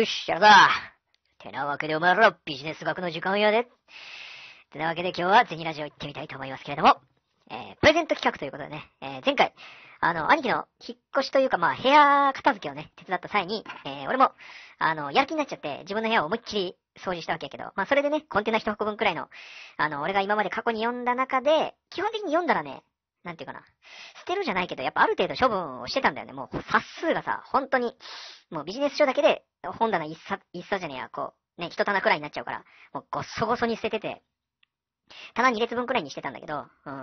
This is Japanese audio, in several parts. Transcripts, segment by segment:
っしゃだ。てなわけでお前らビジネス学の時間やで。てなわけで今日はゼニラジオ行ってみたいと思いますけれども、えー、プレゼント企画ということでね、えー、前回、あの、兄貴の引っ越しというか、まあ、部屋片付けをね、手伝った際に、えー、俺も、あの、やる気になっちゃって、自分の部屋を思いっきり掃除したわけやけど、まあ、それでね、コンテナ一箱分くらいの、あの、俺が今まで過去に読んだ中で、基本的に読んだらね、なんていうかな、捨てるじゃないけど、やっぱある程度処分をしてたんだよね。もう、冊数がさ、本当に、もうビジネス書だけで、本棚一冊、一冊じゃねえや、こう、ね、一棚くらいになっちゃうから、もうごっそごそに捨ててて、棚2列分くらいにしてたんだけど、うん。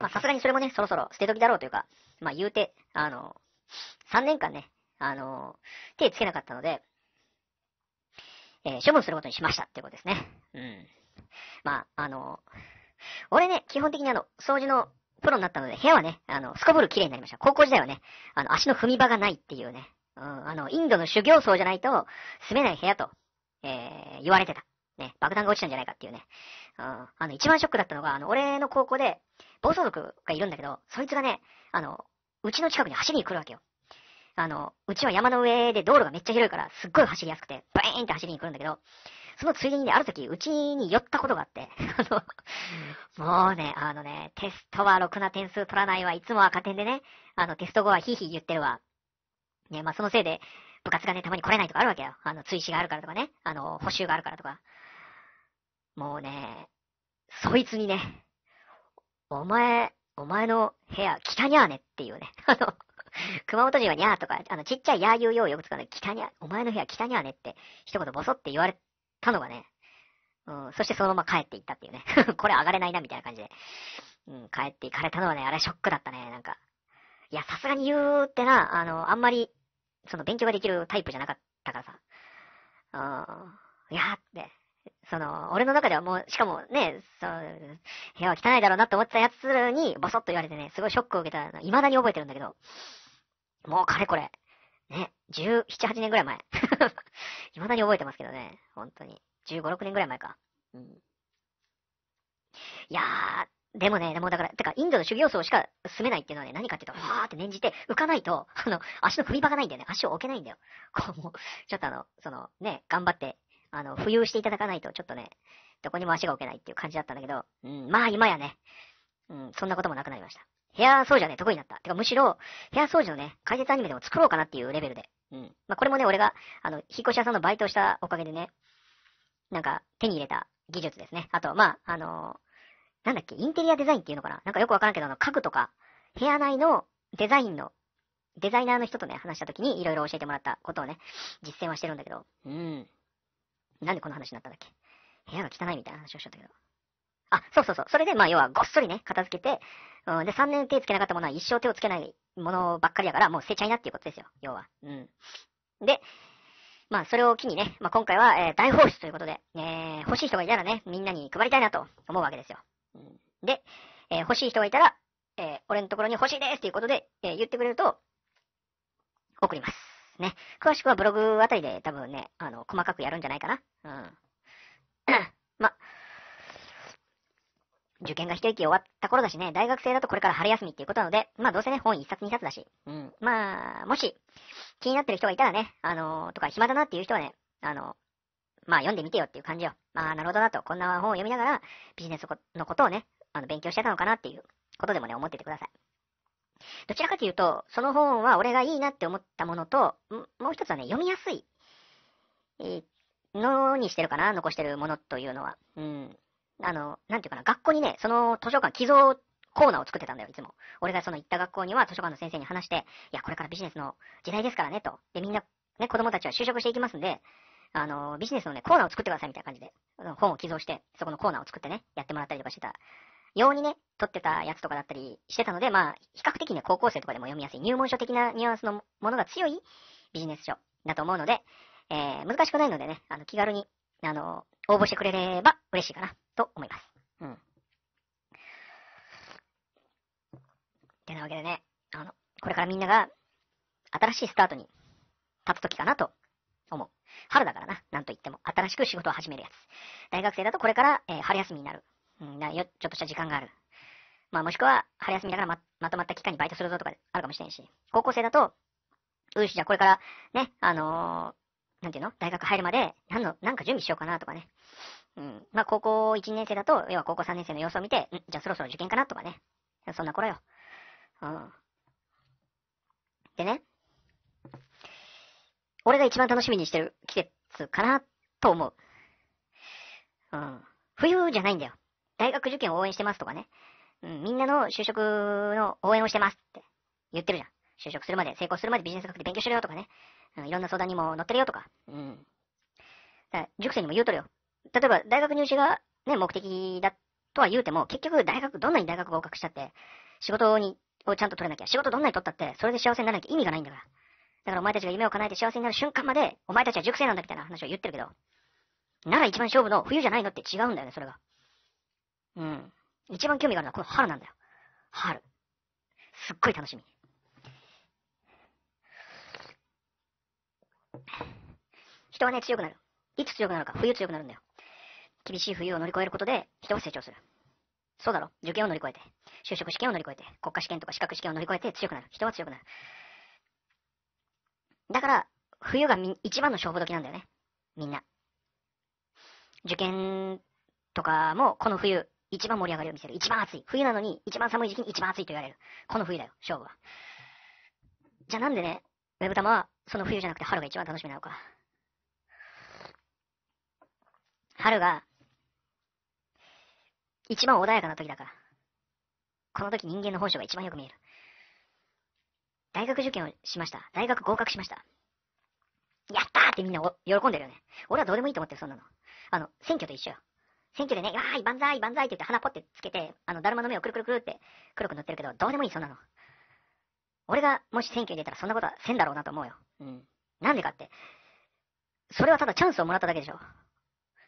まあ、さすがにそれもね、そろそろ捨て時だろうというか、まあ、言うて、あの、3年間ね、あの、手つけなかったので、えー、処分することにしましたってことですね。うん。まあ、あの、俺ね、基本的にあの、掃除のプロになったので、部屋はね、あの、すこぶる綺麗になりました。高校時代はね、あの、足の踏み場がないっていうね、うん、あの、インドの修行僧じゃないと、住めない部屋と、えー、言われてた。ね、爆弾が落ちたんじゃないかっていうね。うん、あの、一番ショックだったのが、あの、俺の高校で、暴走族がいるんだけど、そいつがね、あの、うちの近くに走りに来るわけよ。あの、うちは山の上で道路がめっちゃ広いから、すっごい走りやすくて、バーンって走りに来るんだけど、そのついでにね、ある時、うちに寄ったことがあって、あの、もうね、あのね、テストはろくな点数取らないわ、いつも赤点でね、あの、テスト後はヒーヒー言ってるわ。ね、まあ、そのせいで、部活がね、たまに来れないとかあるわけよ。あの、追試があるからとかね、あの、補修があるからとか。もうね、そいつにね、お前、お前の部屋、北にゃーねっていうね、あの、熊本人はにゃーとか、あの、ちっちゃいやー言うようよく使うの、北にゃ、お前の部屋北にゃーねって、一言ボソって言われたのがね、うん、そしてそのまま帰っていったっていうね。これ上がれないな、みたいな感じで。うん、帰っていかれたのはね、あれショックだったね、なんか。いや、さすがに言うってな、あの、あんまり、その勉強ができるタイプじゃなかったからさ。うん、いやーって。その、俺の中ではもう、しかもね、そう、部屋は汚いだろうなって思ってたやつに、ボソッと言われてね、すごいショックを受けたの、未だに覚えてるんだけど、もうかれこれ、ね、17、8年ぐらい前。未だに覚えてますけどね。本当に。15、6年ぐらい前か。うん。いやー、でもね、でもだから、てか、インドの修行僧しか住めないっていうのはね、何かっていうと、わーって念じて、浮かないと、あの、足の踏み場がないんだよね。足を置けないんだよ。こう、もう、ちょっとあの、その、ね、頑張って、あの、浮遊していただかないと、ちょっとね、どこにも足が置けないっていう感じだったんだけど、うん、まあ今やね、うん、そんなこともなくなりました。部屋掃除はね、得意になった。てかむしろ、部屋掃除のね、解説アニメでも作ろうかなっていうレベルで。うん。まあ、これもね、俺が、あの、引っ越し屋さんのバイトをしたおかげでね、なんか、手に入れた技術ですね。あと、まあ、あのー、なんだっけ、インテリアデザインっていうのかななんかよくわからんけど、あの、家具とか、部屋内のデザインの、デザイナーの人とね、話した時にいろいろ教えてもらったことをね、実践はしてるんだけど、うん。なんでこの話になったんだっけ部屋が汚いみたいな話をしちゃったけど。あ、そうそうそう。それで、まあ、要は、ごっそりね、片付けて、うん、で、3年手つけなかったものは一生手をつけないものばっかりやから、もう捨てちゃいなっていうことですよ、要は。うん。で、まあ、それを機にね、まあ、今回は、えー、大放出ということで、えー、欲しい人がいたらね、みんなに配りたいなと思うわけですよ。うん、で、えー、欲しい人がいたら、え俺のところに欲しいですということで、え言ってくれると、送ります。ね。詳しくはブログあたりで多分ね、あの、細かくやるんじゃないかな。うん。受験が一息終わった頃だしね、大学生だとこれから春休みっていうことなので、まあどうせね、本一冊二冊だし、うん。まあ、もし、気になってる人がいたらね、あのー、とか暇だなっていう人はね、あのー、まあ読んでみてよっていう感じよ。まあなるほどなと、こんな本を読みながら、ビジネスのことをね、あの、勉強してたのかなっていうことでもね、思っててください。どちらかというと、その本は俺がいいなって思ったものと、もう一つはね、読みやすい、えのにしてるかな、残してるものというのは。うん。あの、なんていうかな、学校にね、その図書館、寄贈コーナーを作ってたんだよ、いつも。俺がその行った学校には図書館の先生に話して、いや、これからビジネスの時代ですからね、と。で、みんな、ね、子供たちは就職していきますんで、あの、ビジネスのね、コーナーを作ってくださいみたいな感じで、本を寄贈して、そこのコーナーを作ってね、やってもらったりとかしてた。ようにね、撮ってたやつとかだったりしてたので、まあ、比較的ね、高校生とかでも読みやすい、入門書的なニュアンスのものが強いビジネス書だと思うので、えー、難しくないのでね、あの、気軽に、あの、応募してくれれば嬉しいかな。と思います。うん。てなわけでね、あの、これからみんなが新しいスタートに立つ時かなと思う。春だからな、なんといっても。新しく仕事を始めるやつ。大学生だとこれから、えー、春休みになる。うん、なよ、ちょっとした時間がある。まあもしくは、春休みだからま、まとまった期間にバイトするぞとかあるかもしれんし。高校生だと、うし、じゃあこれから、ね、あのー、なんていうの大学入るまで、なんの、なんか準備しようかなとかね。うん。まあ、高校1年生だと、要は高校3年生の様子を見て、んじゃあそろそろ受験かなとかね。そんな頃よ。うん。でね、俺が一番楽しみにしてる季節かなと思う。うん。冬じゃないんだよ。大学受験を応援してますとかね。うん、みんなの就職の応援をしてますって言ってるじゃん。就職するまで、成功するまでビジネス学で勉強してるよとかね。うん、いろんな相談にも乗ってるよとか。うん。だから塾生にも言うとるよ。例えば大学入試がね、目的だとは言うても、結局大学、どんなに大学合格したって、仕事に、をちゃんと取れなきゃ、仕事どんなに取ったって、それで幸せにならなきゃ意味がないんだから。だからお前たちが夢を叶えて幸せになる瞬間まで、お前たちは熟成なんだみたいな話を言ってるけど、なら一番勝負の冬じゃないのって違うんだよね、それが。うん。一番興味があるのはこの春なんだよ。春。すっごい楽しみ。人はね、強くなる。いつ強くなるか、冬強くなるんだよ。厳しい冬を乗り越えることで人は成長する。そうだろ受験を乗り越えて、就職試験を乗り越えて、国家試験とか資格試験を乗り越えて強くなる。人は強くなる。だから、冬が一番の勝負時なんだよね。みんな。受験とかも、この冬、一番盛り上がりを見せる。一番暑い。冬なのに、一番寒い時期に一番暑いと言われる。この冬だよ、勝負は。じゃあなんでね、ウェブ玉は、その冬じゃなくて春が一番楽しみなのか。春が、一番穏やかな時だから。この時人間の本性が一番よく見える。大学受験をしました。大学合格しました。やったーってみんな喜んでるよね。俺はどうでもいいと思ってる、そんなの。あの、選挙と一緒よ。選挙でね、わーい、万歳、万歳って言って鼻ポってつけて、あの、だるまの目をくるくるくるって黒く塗ってるけど、どうでもいい、そんなの。俺がもし選挙に出たらそんなことはせんだろうなと思うよ。うん。なんでかって。それはただチャンスをもらっただけでしょ。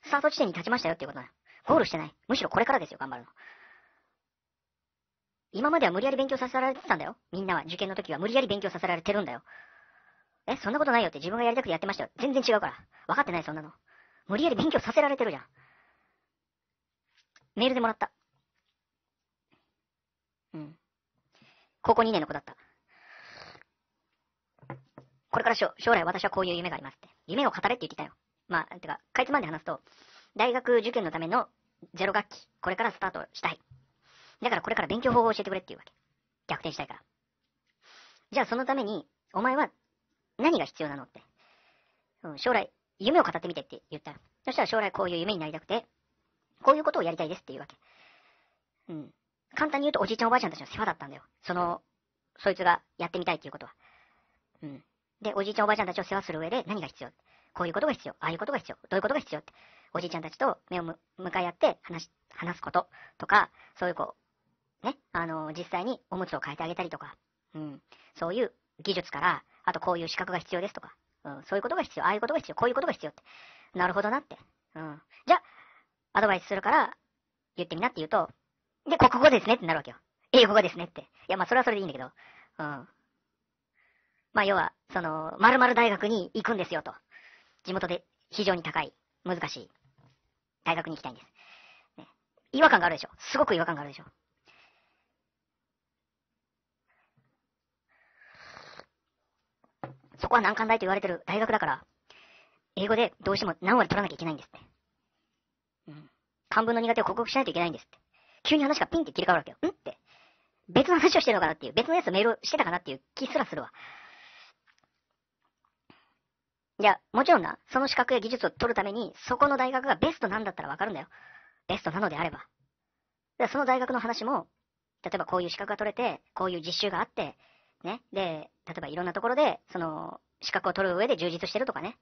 スタート地点に立ちましたよっていうことなの。ゴールしてない。むしろこれからですよ、頑張るの。今までは無理やり勉強させられてたんだよ。みんなは受験の時は無理やり勉強させられてるんだよ。え、そんなことないよって自分がやりたくてやってましたよ。全然違うから。分かってない、そんなの。無理やり勉強させられてるじゃん。メールでもらった。うん。高校2年の子だった。これから将来私はこういう夢がありますって。夢を語れって言ってたよ。まあ、てか、かいつまんで話すと、大学受験のためのゼロ学期、これからスタートしたい。だからこれから勉強方法を教えてくれっていうわけ。逆転したいから。じゃあそのために、お前は何が必要なのって。うん、将来、夢を語ってみてって言ったら。そしたら将来こういう夢になりたくて、こういうことをやりたいですっていうわけ。うん。簡単に言うとおじいちゃんおばあちゃんたちの世話だったんだよ。その、そいつがやってみたいっていうことは。うん。で、おじいちゃんおばあちゃんたちを世話する上で何が必要こういうことが必要。ああいうことが必要。どういうことが必要って。おじいちゃんたちと目を向かい合って話、話すこととか、そういうこう、ね、あの、実際におむつを変えてあげたりとか、うん、そういう技術から、あとこういう資格が必要ですとか、うん、そういうことが必要、ああいうことが必要、こういうことが必要って、なるほどなって。うん。じゃあ、アドバイスするから、言ってみなって言うと、で、国語ですねってなるわけよ。英語がですねって。いや、まあ、それはそれでいいんだけど、うん。まあ、要は、その、〇〇大学に行くんですよと。地元で非常に高い、難しい、大学に行きたいんです。ね、違和感があるでしょすごく違和感があるでしょそこは難関大と言われてる大学だから、英語でどうしても何割取らなきゃいけないんですって。うん。漢文の苦手を克服しないといけないんですって。急に話がピンって切り替わるわけよ。んって。別の話をしてるのかなっていう、別のやつメールしてたかなっていう気すらするわ。いや、もちろんな、その資格や技術を取るために、そこの大学がベストなんだったらわかるんだよ。ベストなのであれば。その大学の話も、例えばこういう資格が取れて、こういう実習があって、ね、で、例えばいろんなところで、その、資格を取る上で充実してるとかね、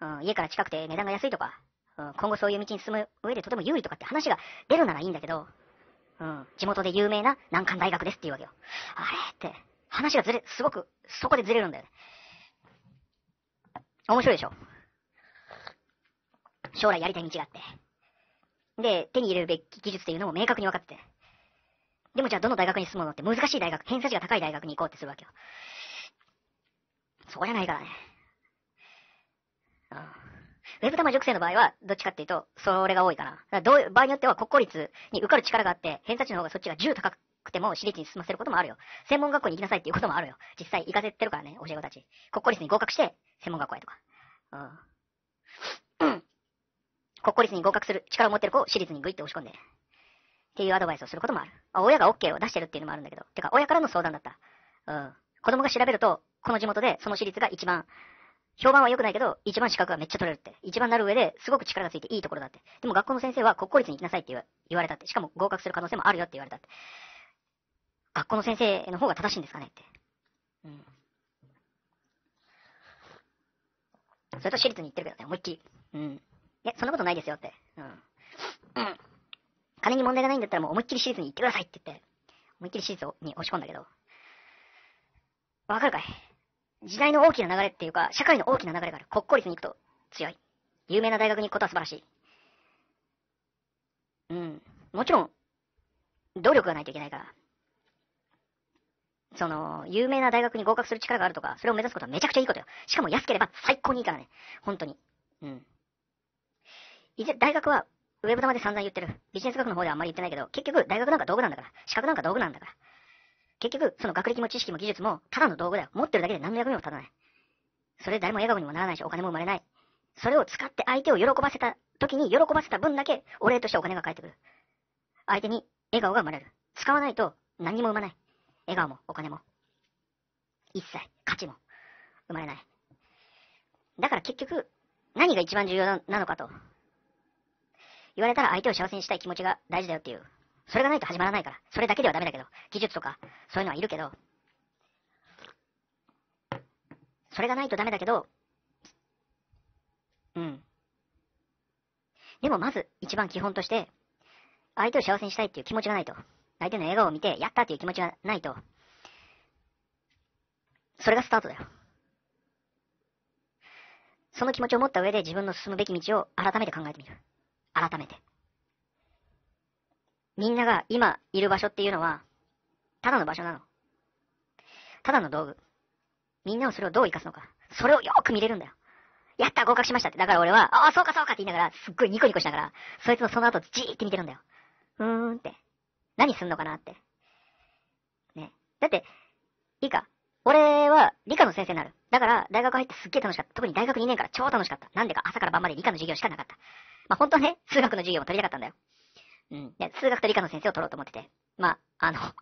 うん、家から近くて値段が安いとか、うん、今後そういう道に進む上でとても有利とかって話が出るならいいんだけど、うん、地元で有名な難関大学ですっていうわけよ。あれって、話がずれ、すごく、そこでずれるんだよね。面白いでしょ将来やりたい道があって。で、手に入れるべき技術っていうのも明確に分かってて。でもじゃあどの大学に進むのって難しい大学、偏差値が高い大学に行こうってするわけよ。そうじゃないからね。うん。ウェブ玉塾生の場合は、どっちかっていうと、それが多いかな。だからどう場合によっては国公立に受かる力があって、偏差値の方がそっちが10高くくても私立に進ませることもあるよ。専門学校に行きなさいっていうこともあるよ。実際行かせてるからね、教え子たち。国公立に合格して、専門学校へとか。うん。国公立に合格する力を持ってる子を私立にグイッて押し込んで、っていうアドバイスをすることもある。あ親が OK を出してるっていうのもあるんだけど、てか親からの相談だった。うん。子供が調べると、この地元でその私立が一番、評判は良くないけど、一番資格がめっちゃ取れるって。一番なる上ですごく力がついていいところだって。でも学校の先生は国公立に行きなさいって言われたって。しかも合格する可能性もあるよって言われたって。こ校の先生の方が正しいんですかねって。うん。それと私立に行ってるけどね、思いっきり。うん。いや、そんなことないですよって。うん。うん。金に問題がないんだったらもう思いっきり私立に行ってくださいって言って、思いっきり私立に押し込んだけど。わかるかい時代の大きな流れっていうか、社会の大きな流れがある。国公立に行くと強い。有名な大学に行くことは素晴らしい。うん。もちろん、努力がないといけないから。その、有名な大学に合格する力があるとか、それを目指すことはめちゃくちゃいいことよ。しかも安ければ最高にいいからね。本当に。うん。いず大学は、ウェブ玉で散々言ってる。ビジネス学の方ではあんまり言ってないけど、結局、大学なんか道具なんだから。資格なんか道具なんだから。結局、その学歴も知識も技術も、ただの道具だよ。持ってるだけで何の役にも立たない。それで誰も笑顔にもならないし、お金も生まれない。それを使って相手を喜ばせた時に、喜ばせた分だけ、お礼としてお金が返ってくる。相手に笑顔が生まれる。使わないと、何も生まない。笑顔もお金も、一切価値も生まれない。だから結局、何が一番重要なのかと、言われたら相手を幸せにしたい気持ちが大事だよっていう。それがないと始まらないから。それだけではダメだけど、技術とか、そういうのはいるけど、それがないとダメだけど、うん。でもまず一番基本として、相手を幸せにしたいっていう気持ちがないと。相手の笑顔を見て、やったという気持ちがないと、それがスタートだよ。その気持ちを持った上で自分の進むべき道を改めて考えてみる。改めて。みんなが今いる場所っていうのは、ただの場所なの。ただの道具。みんなはそれをどう生かすのか。それをよく見れるんだよ。やった合格しましたって。だから俺は、ああ、そうかそうかって言いながら、すっごいニコニコしながら、そいつのその後じーって見てるんだよ。うーんって。何すんのかなって。ね。だって、いいか。俺は理科の先生になる。だから、大学入ってすっげえ楽しかった。特に大学2年から超楽しかった。なんでか朝から晩まで理科の授業しかなかった。まあ、本当はね、数学の授業も取りたかったんだよ。うん。で、数学と理科の先生を取ろうと思ってて。まあ、あの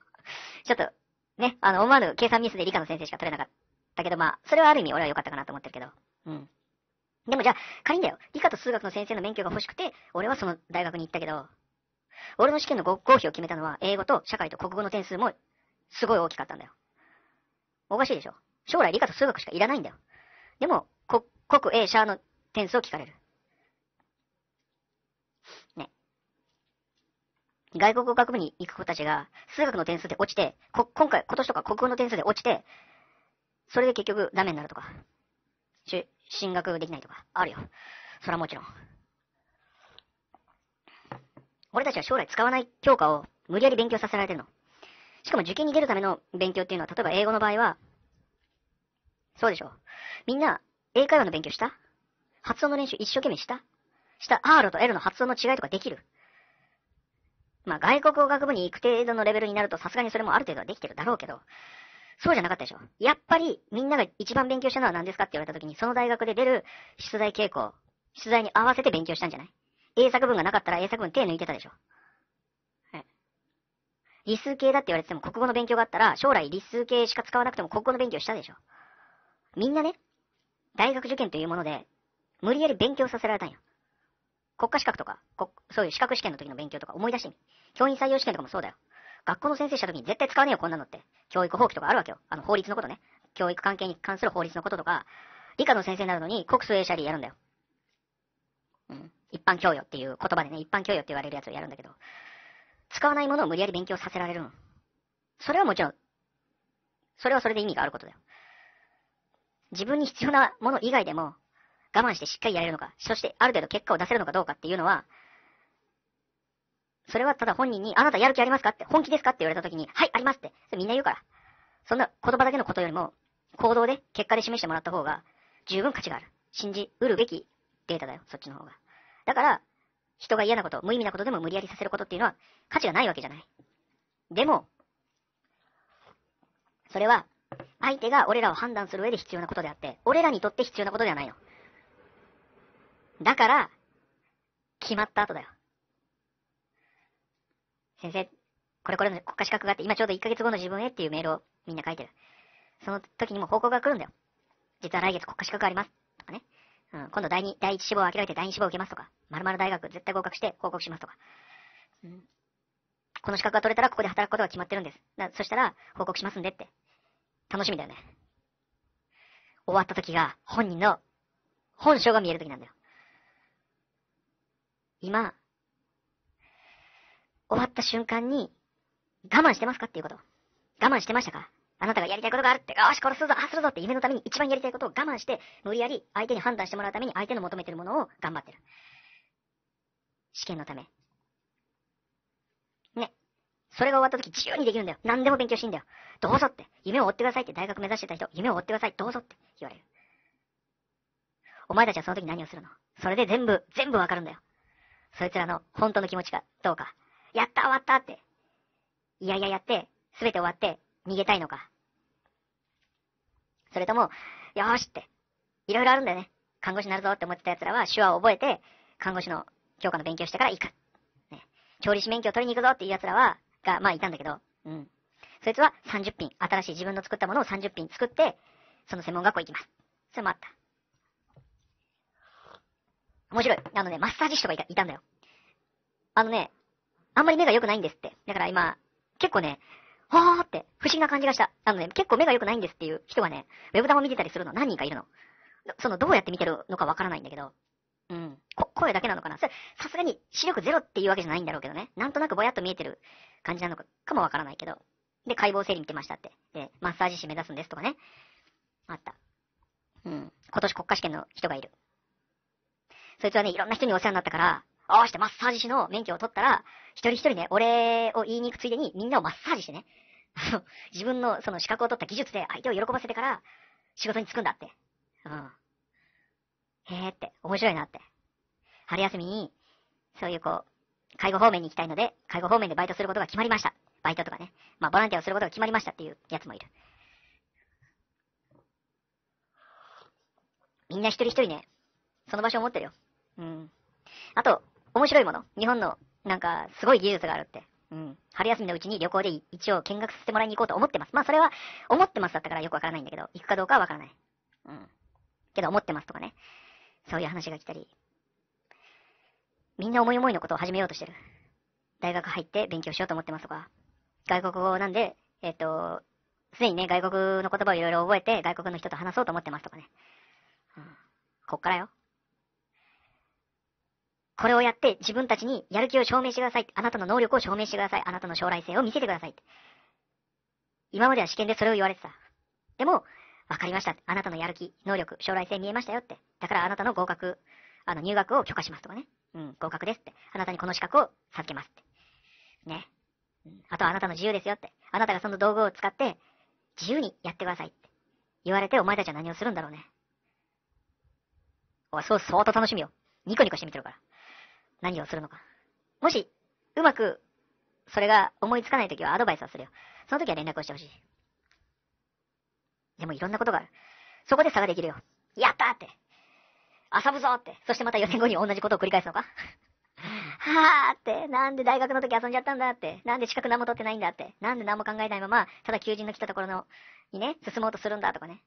ちょっと、ね、あの、思わぬ計算ミスで理科の先生しか取れなかったけど、まあ、それはある意味俺は良かったかなと思ってるけど。うん。でもじゃあ、仮にだよ。理科と数学の先生の免許が欲しくて、俺はその大学に行ったけど、俺の試験の合否を決めたのは、英語と社会と国語の点数も、すごい大きかったんだよ。おかしいでしょ将来理科と数学しかいらないんだよ。でも、国、国、A、社の点数を聞かれる。ね。外国語学部に行く子たちが、数学の点数で落ちて、こ、今回、今年とか国語の点数で落ちて、それで結局ダメになるとか、し、進学できないとか、あるよ。それはもちろん。俺たちは将来使わない教科を無理やり勉強させられてるの。しかも受験に出るための勉強っていうのは、例えば英語の場合は、そうでしょ。みんな、英会話の勉強した発音の練習一生懸命したした R と L の発音の違いとかできるまあ、外国語学部に行く程度のレベルになると、さすがにそれもある程度はできてるだろうけど、そうじゃなかったでしょ。やっぱり、みんなが一番勉強したのは何ですかって言われた時に、その大学で出る出題傾向、出題に合わせて勉強したんじゃない英作文がなかったら英作文手抜いてたでしょ。え、理数系だって言われてても国語の勉強があったら、将来理数系しか使わなくても国語の勉強したでしょ。みんなね、大学受験というもので、無理やり勉強させられたんよ。国家資格とか、そういう資格試験の時の勉強とか思い出してみ。教員採用試験とかもそうだよ。学校の先生した時に絶対使わねえよ、こんなのって。教育放棄とかあるわけよ。あの、法律のことね。教育関係に関する法律のこととか、理科の先生になるのに国数英社理やるんだよ。うん。一般教養っていう言葉でね、一般教養って言われるやつをやるんだけど、使わないものを無理やり勉強させられるの。それはもちろん、それはそれで意味があることだよ。自分に必要なもの以外でも、我慢してしっかりやれるのか、そしてある程度結果を出せるのかどうかっていうのは、それはただ本人に、あなたやる気ありますかって、本気ですかって言われた時に、はい、ありますって、みんな言うから。そんな言葉だけのことよりも、行動で、結果で示してもらった方が、十分価値がある。信じうるべきデータだよ、そっちの方が。だから、人が嫌なこと、無意味なことでも無理やりさせることっていうのは価値がないわけじゃない。でも、それは、相手が俺らを判断する上で必要なことであって、俺らにとって必要なことではないの。だから、決まった後だよ。先生、これこれの国家資格があって、今ちょうど1ヶ月後の自分へっていうメールをみんな書いてる。その時にも報告が来るんだよ。実は来月国家資格あります。うん、今度第2、第1志望を諦めて第2志望を受けますとか、〇〇大学絶対合格して報告しますとか、うん、この資格が取れたらここで働くことが決まってるんです。だそしたら報告しますんでって。楽しみだよね。終わった時が本人の本性が見える時なんだよ。今、終わった瞬間に我慢してますかっていうこと。我慢してましたかあなたがやりたいことがあるって、よし、殺すぞ、あするぞって夢のために一番やりたいことを我慢して、無理やり相手に判断してもらうために相手の求めてるものを頑張ってる。試験のため。ね。それが終わった時自由にできるんだよ。何でも勉強していんだよ。どうぞって。夢を追ってくださいって大学目指してた人、夢を追ってください、どうぞって言われる。お前たちはその時何をするのそれで全部、全部わかるんだよ。そいつらの本当の気持ちかどうか。やった終わったって。いやいややって、すべて終わって、逃げたいのか。それとも、よーしって、いろいろあるんだよね。看護師になるぞって思ってた奴らは手話を覚えて、看護師の教科の勉強してから行く。ね、調理師免許を取りに行くぞっていう奴らは、が、まあいたんだけど、うん。そいつは30品、新しい自分の作ったものを30品作って、その専門学校行きます。それもあった。面白い。あのね、マッサージ師とかいたんだよ。あのね、あんまり目が良くないんですって。だから今、結構ね、わーって、不思議な感じがした。あのね、結構目が良くないんですっていう人がね、ウェブ弾を見てたりするの何人かいるの。その、どうやって見てるのかわからないんだけど、うん。声だけなのかなさすがに視力ゼロっていうわけじゃないんだろうけどね。なんとなくぼやっと見えてる感じなのかかもわからないけど。で、解剖整理見てましたって。で、マッサージ師目指すんですとかね。あった。うん。今年国家試験の人がいる。そいつはね、いろんな人にお世話になったから、ああしてマッサージ師の免許を取ったら、一人一人ね、お礼を言いに行くついでにみんなをマッサージしてね、自分のその資格を取った技術で相手を喜ばせてから仕事に就くんだって。うん。へえって、面白いなって。春休みに、そういうこう、介護方面に行きたいので、介護方面でバイトすることが決まりました。バイトとかね。まあ、ボランティアをすることが決まりましたっていうやつもいる。みんな一人一人ね、その場所を持ってるよ。うん。あと、面白いもの。日本の、なんか、すごい技術があるって。うん、春休みのうちに旅行で一応見学させてもらいに行こうと思ってます。まあそれは、思ってますだったからよくわからないんだけど、行くかどうかはわからない。うん。けど思ってますとかね。そういう話が来たり。みんな思い思いのことを始めようとしてる。大学入って勉強しようと思ってますとか。外国語なんで、えっ、ー、と、すでにね、外国の言葉をいろいろ覚えて、外国の人と話そうと思ってますとかね。うん。こっからよ。これをやって自分たちにやる気を証明してください。あなたの能力を証明してください。あなたの将来性を見せてください。今までは試験でそれを言われてた。でも、わかりました。あなたのやる気、能力、将来性見えましたよって。だからあなたの合格、あの入学を許可しますとかね。うん、合格ですって。あなたにこの資格を授けますって。ね。あとはあなたの自由ですよって。あなたがその道具を使って自由にやってくださいって言われてお前たちは何をするんだろうね。おい、そう、相当楽しみよ。ニコニコしてみてるから。何をするのか。もし、うまく、それが思いつかないときはアドバイスをするよ。その時は連絡をしてほしい。でもいろんなことがある。そこで差ができるよ。やったって。遊ぶぞって。そしてまた4年後に同じことを繰り返すのか はぁって。なんで大学の時遊んじゃったんだって。なんで資格何も取ってないんだって。なんで何も考えないまま、ただ求人の来たところの、にね、進もうとするんだとかね。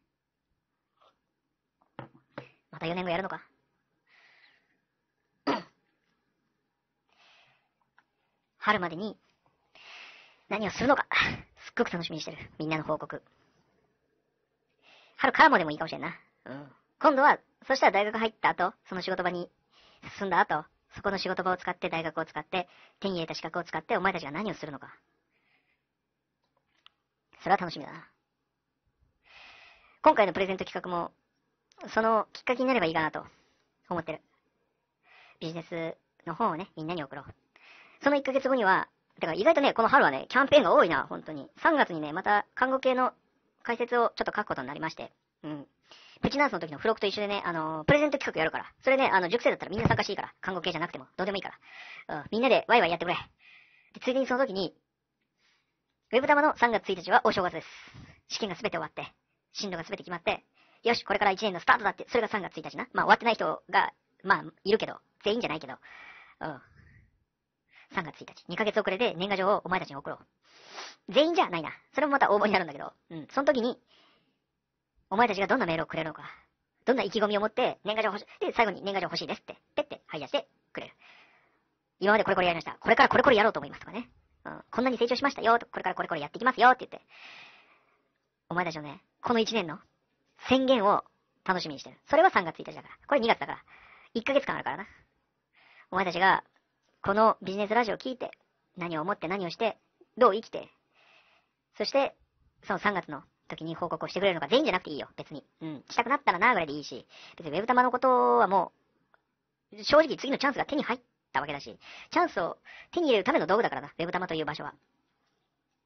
また4年後やるのか春までに何をするのか、すっごく楽しみにしてる。みんなの報告。春からもでもいいかもしれんな。うん。今度は、そしたら大学入った後、その仕事場に進んだ後、そこの仕事場を使って、大学を使って、手に入れた資格を使って、お前たちが何をするのか。それは楽しみだな。今回のプレゼント企画も、そのきっかけになればいいかなと思ってる。ビジネスの本をね、みんなに送ろう。その1ヶ月後には、だから意外とね、この春はね、キャンペーンが多いな、本当に。3月にね、また看護系の解説をちょっと書くことになりまして、うん。プチナースの時の付録と一緒でね、あのー、プレゼント企画やるから。それね、あの、熟成だったらみんな参加していいから。看護系じゃなくても、どうでもいいから。うん、みんなでワイワイやってくれ。で、ついでにその時に、ウェブ玉の3月1日はお正月です。試験がすべて終わって、進路がすべて決まって、よし、これから1年のスタートだって、それが3月1日な。まあ、終わってない人が、まあ、いるけど、全員じゃないけど、うん。3月1日。2ヶ月遅れで年賀状をお前たちに送ろう。全員じゃないな。それもまた応募になるんだけど、うん。その時に、お前たちがどんなメールをくれるのか。どんな意気込みを持って年賀状欲しい。で、最後に年賀状欲しいですって、ペッて、はい、出してくれる。今までこれこれやりました。これからこれこれやろうと思いますとかね。うん、こんなに成長しましたよ。これからこれこれやっていきますよ。って言って。お前たちのね、この1年の宣言を楽しみにしてる。それは3月1日だから。これ2月だから。1ヶ月間あるからな。お前たちがこのビジネスラジオを聞いて、何を思って何をして、どう生きて、そして、その3月の時に報告をしてくれるのが全員じゃなくていいよ、別に。うん。したくなったらな、ぐらいでいいし、別に Web 玉のことはもう、正直次のチャンスが手に入ったわけだし、チャンスを手に入れるための道具だからな、Web 玉という場所は。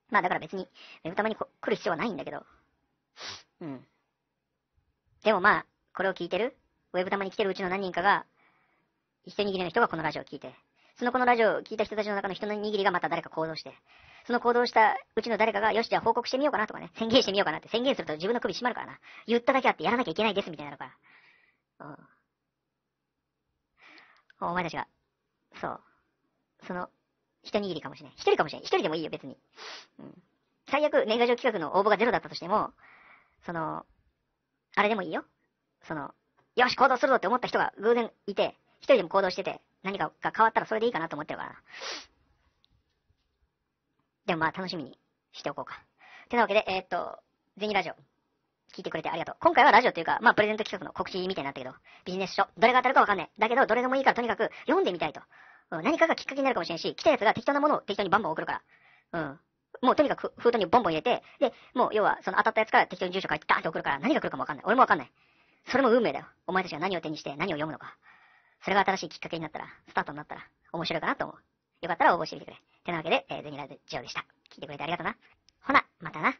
まあだから別に、Web 玉に来る必要はないんだけど、うん。でもまあ、これを聞いてる Web 玉に来てるうちの何人かが、一握りの人がこのラジオを聞いて、その子のラジオを聞いた人たちの中の人の握りがまた誰か行動して、その行動したうちの誰かが、よし、じゃあ報告してみようかなとかね、宣言してみようかなって、宣言すると自分の首絞まるからな。言っただけあってやらなきゃいけないですみたいなのから。うん。お前たちが、そう。その、一握りかもしれない。一人かもしれない。一人でもいいよ、別に。うん。最悪、年賀状企画の応募がゼロだったとしても、その、あれでもいいよ。その、よし、行動するぞって思った人が偶然いて、一人でも行動してて、何かが変わったらそれでいいかなと思ってるから。でもまあ楽しみにしておこうか。てなわけで、えー、っと、銭ラジオ、聞いてくれてありがとう。今回はラジオというか、まあプレゼント企画の告知みたいになったけど、ビジネス書、どれが当たるかわかんない。だけど、どれでもいいからとにかく読んでみたいと。うん、何かがきっかけになるかもしれんし、来たやつが適当なものを適当にバンバン送るから。うん。もうとにかく封筒にボンボン入れて、で、もう要はその当たったやつから適当に住所書いてダーンって送るから、何が来るかもわかんない。俺もわかんない。それも運命だよ。お前たちが何を手にして何を読むのか。それが新しいきっかけになったら、スタートになったら、面白いかなと思う。よかったら応募してみてくれ。てなわけで、えー、ゼニラジオでした。聞いてくれてありがとうな。ほな、またな。